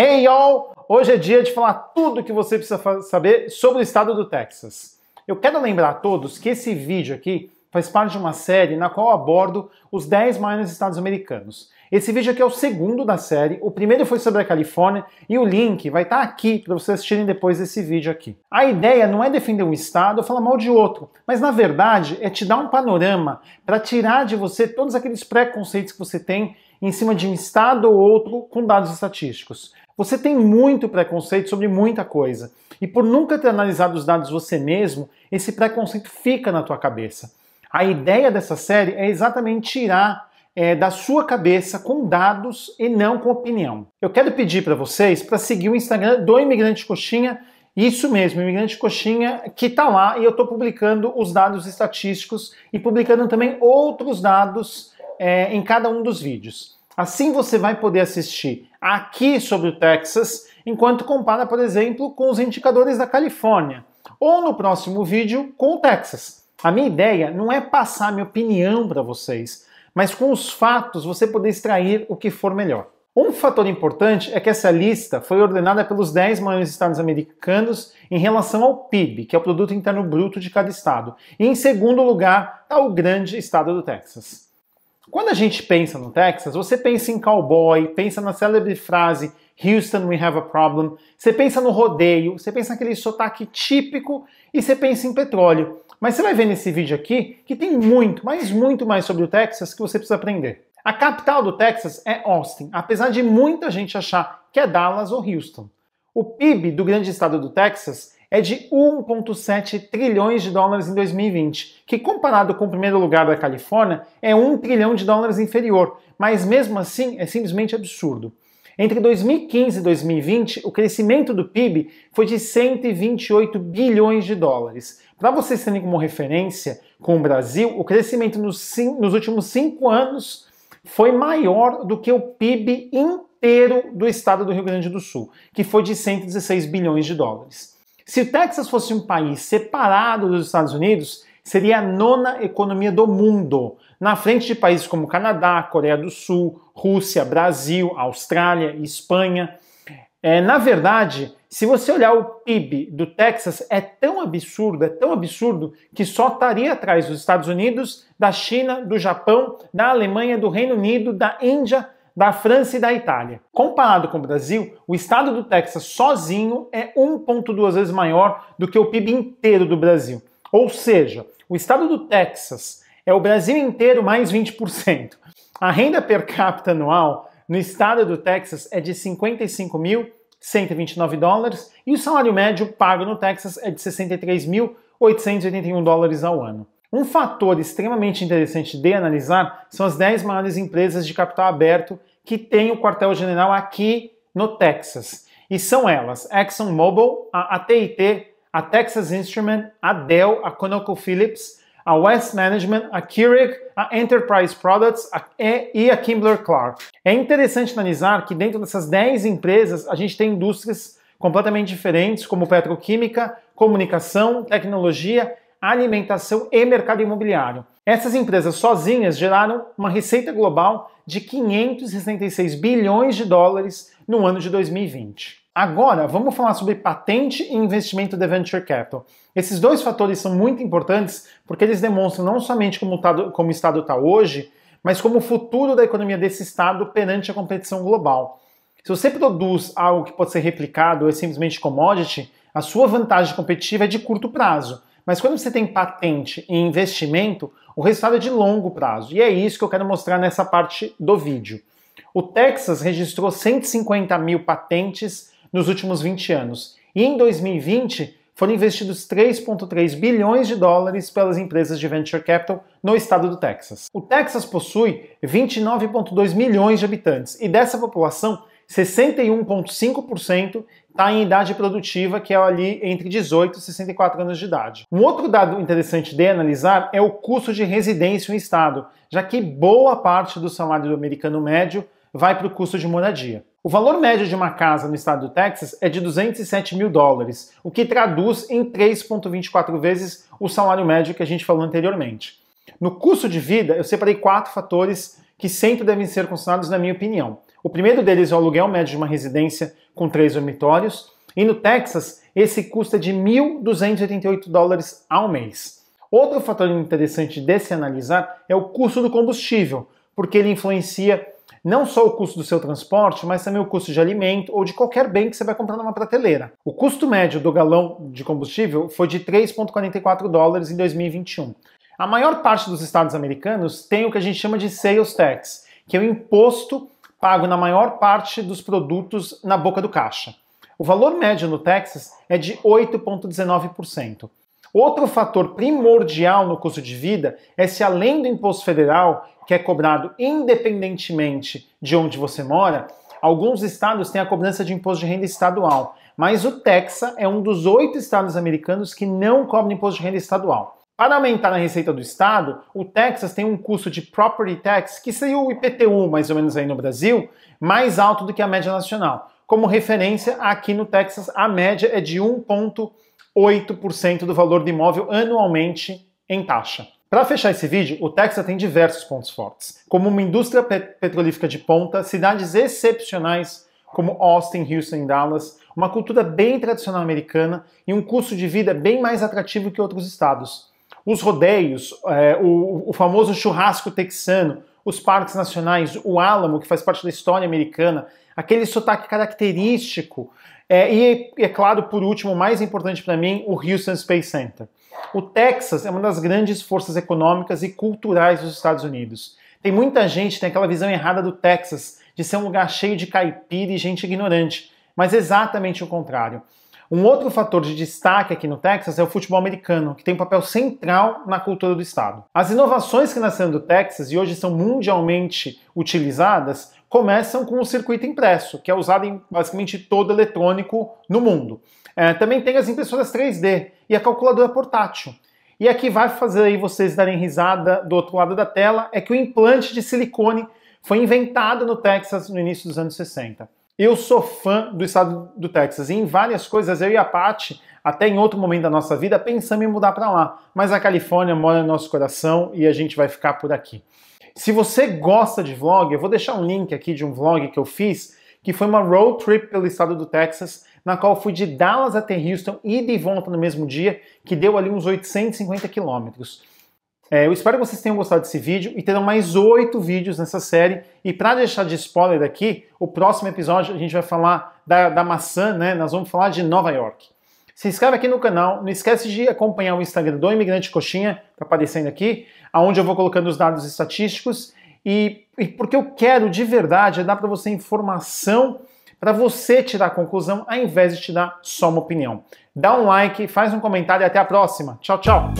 Hey y'all! Hoje é dia de falar tudo o que você precisa saber sobre o estado do Texas. Eu quero lembrar a todos que esse vídeo aqui faz parte de uma série na qual abordo os 10 maiores estados americanos. Esse vídeo aqui é o segundo da série, o primeiro foi sobre a Califórnia e o link vai estar tá aqui para vocês assistirem depois desse vídeo aqui. A ideia não é defender um estado ou falar mal de outro, mas na verdade é te dar um panorama para tirar de você todos aqueles preconceitos que você tem em cima de um estado ou outro com dados estatísticos. Você tem muito preconceito sobre muita coisa. E por nunca ter analisado os dados você mesmo, esse preconceito fica na tua cabeça. A ideia dessa série é exatamente tirar é, da sua cabeça com dados e não com opinião. Eu quero pedir para vocês para seguir o Instagram do Imigrante Coxinha isso mesmo, Imigrante Coxinha, que está lá e eu estou publicando os dados estatísticos e publicando também outros dados é, em cada um dos vídeos. Assim você vai poder assistir aqui sobre o Texas, enquanto compara, por exemplo, com os indicadores da Califórnia, ou no próximo vídeo com o Texas. A minha ideia não é passar minha opinião para vocês, mas com os fatos você poder extrair o que for melhor. Um fator importante é que essa lista foi ordenada pelos 10 maiores estados americanos em relação ao PIB, que é o produto interno bruto de cada estado. E em segundo lugar, está o grande estado do Texas. Quando a gente pensa no Texas, você pensa em cowboy, pensa na célebre frase Houston, we have a problem. Você pensa no rodeio, você pensa naquele sotaque típico e você pensa em petróleo. Mas você vai ver nesse vídeo aqui que tem muito, mas muito mais sobre o Texas que você precisa aprender. A capital do Texas é Austin, apesar de muita gente achar que é Dallas ou Houston. O PIB do grande estado do Texas é de 1,7 trilhões de dólares em 2020, que comparado com o primeiro lugar da Califórnia, é 1 trilhão de dólares inferior, mas mesmo assim é simplesmente absurdo. Entre 2015 e 2020, o crescimento do PIB foi de 128 bilhões de dólares. Para vocês terem como referência, com o Brasil, o crescimento nos, nos últimos cinco anos foi maior do que o PIB inteiro do estado do Rio Grande do Sul, que foi de 116 bilhões de dólares. Se o Texas fosse um país separado dos Estados Unidos, seria a nona economia do mundo, na frente de países como Canadá, Coreia do Sul, Rússia, Brasil, Austrália e Espanha. É, na verdade, se você olhar o PIB do Texas, é tão absurdo, é tão absurdo, que só estaria atrás dos Estados Unidos, da China, do Japão, da Alemanha, do Reino Unido, da Índia, da França e da Itália. Comparado com o Brasil, o estado do Texas sozinho é 1,2 vezes maior do que o PIB inteiro do Brasil. Ou seja, o estado do Texas é o Brasil inteiro mais 20%. A renda per capita anual no estado do Texas é de 55.129 dólares e o salário médio pago no Texas é de 63.881 dólares ao ano. Um fator extremamente interessante de analisar são as 10 maiores empresas de capital aberto que tem o quartel-general aqui no Texas. E são elas: ExxonMobil, a AT&T, a Texas Instrument, a Dell, a ConocoPhillips, a West Management, a Keurig, a Enterprise Products a e, e a Kimberly-Clark. É interessante analisar que dentro dessas 10 empresas a gente tem indústrias completamente diferentes, como petroquímica, comunicação, tecnologia, alimentação e mercado imobiliário. Essas empresas sozinhas geraram uma receita global de 566 bilhões de dólares no ano de 2020. Agora, vamos falar sobre patente e investimento de venture capital. Esses dois fatores são muito importantes porque eles demonstram não somente como, tá, como o Estado está hoje, mas como o futuro da economia desse Estado perante a competição global. Se você produz algo que pode ser replicado ou é simplesmente commodity, a sua vantagem competitiva é de curto prazo. Mas quando você tem patente e investimento, o resultado é de longo prazo. E é isso que eu quero mostrar nessa parte do vídeo. O Texas registrou 150 mil patentes nos últimos 20 anos. E em 2020 foram investidos 3,3 bilhões de dólares pelas empresas de venture capital no estado do Texas. O Texas possui 29,2 milhões de habitantes e dessa população, 61,5% está em idade produtiva, que é ali entre 18 e 64 anos de idade. Um outro dado interessante de analisar é o custo de residência no estado, já que boa parte do salário do americano médio vai para o custo de moradia. O valor médio de uma casa no estado do Texas é de 207 mil dólares, o que traduz em 3,24 vezes o salário médio que a gente falou anteriormente. No custo de vida, eu separei quatro fatores que sempre devem ser considerados, na minha opinião. O primeiro deles é o aluguel médio de uma residência com três dormitórios, e no Texas esse custa de 1.288 dólares ao mês. Outro fator interessante de se analisar é o custo do combustível, porque ele influencia não só o custo do seu transporte, mas também o custo de alimento ou de qualquer bem que você vai comprar numa prateleira. O custo médio do galão de combustível foi de 3,44 dólares em 2021. A maior parte dos estados americanos tem o que a gente chama de sales tax, que é o imposto pago na maior parte dos produtos na boca do caixa. O valor médio no Texas é de 8,19%. Outro fator primordial no custo de vida é se, além do imposto federal, que é cobrado independentemente de onde você mora, alguns estados têm a cobrança de imposto de renda estadual, mas o Texas é um dos oito estados americanos que não cobra imposto de renda estadual. Para aumentar a receita do Estado, o Texas tem um custo de property tax, que seria o IPTU mais ou menos aí no Brasil, mais alto do que a média nacional. Como referência, aqui no Texas a média é de 1,8% do valor do imóvel anualmente em taxa. Para fechar esse vídeo, o Texas tem diversos pontos fortes, como uma indústria petrolífera de ponta, cidades excepcionais como Austin, Houston e Dallas, uma cultura bem tradicional americana e um custo de vida bem mais atrativo que outros estados os rodeios, é, o, o famoso churrasco texano, os parques nacionais, o Álamo, que faz parte da história americana, aquele sotaque característico. É, e, é claro, por último, o mais importante para mim, o Houston Space Center. O Texas é uma das grandes forças econômicas e culturais dos Estados Unidos. Tem muita gente tem aquela visão errada do Texas de ser um lugar cheio de caipira e gente ignorante, mas exatamente o contrário. Um outro fator de destaque aqui no Texas é o futebol americano, que tem um papel central na cultura do estado. As inovações que nasceram do Texas e hoje são mundialmente utilizadas começam com o circuito impresso, que é usado em basicamente todo eletrônico no mundo. É, também tem as impressoras 3D e a calculadora portátil. E aqui vai fazer aí vocês darem risada do outro lado da tela é que o implante de silicone foi inventado no Texas no início dos anos 60. Eu sou fã do estado do Texas e em várias coisas eu e a Paty, até em outro momento da nossa vida, pensamos em mudar para lá. Mas a Califórnia mora no nosso coração e a gente vai ficar por aqui. Se você gosta de vlog, eu vou deixar um link aqui de um vlog que eu fiz, que foi uma road trip pelo estado do Texas, na qual fui de Dallas até Houston, ida e volta no mesmo dia, que deu ali uns 850 quilômetros. É, eu espero que vocês tenham gostado desse vídeo e terão mais oito vídeos nessa série. E para deixar de spoiler aqui, o próximo episódio a gente vai falar da, da maçã, né? Nós vamos falar de Nova York. Se inscreve aqui no canal, não esquece de acompanhar o Instagram do Imigrante Coxinha, tá aparecendo aqui, aonde eu vou colocando os dados estatísticos e, e porque eu quero de verdade é dar para você informação para você tirar a conclusão ao invés de te dar só uma opinião. Dá um like, faz um comentário e até a próxima. Tchau, tchau.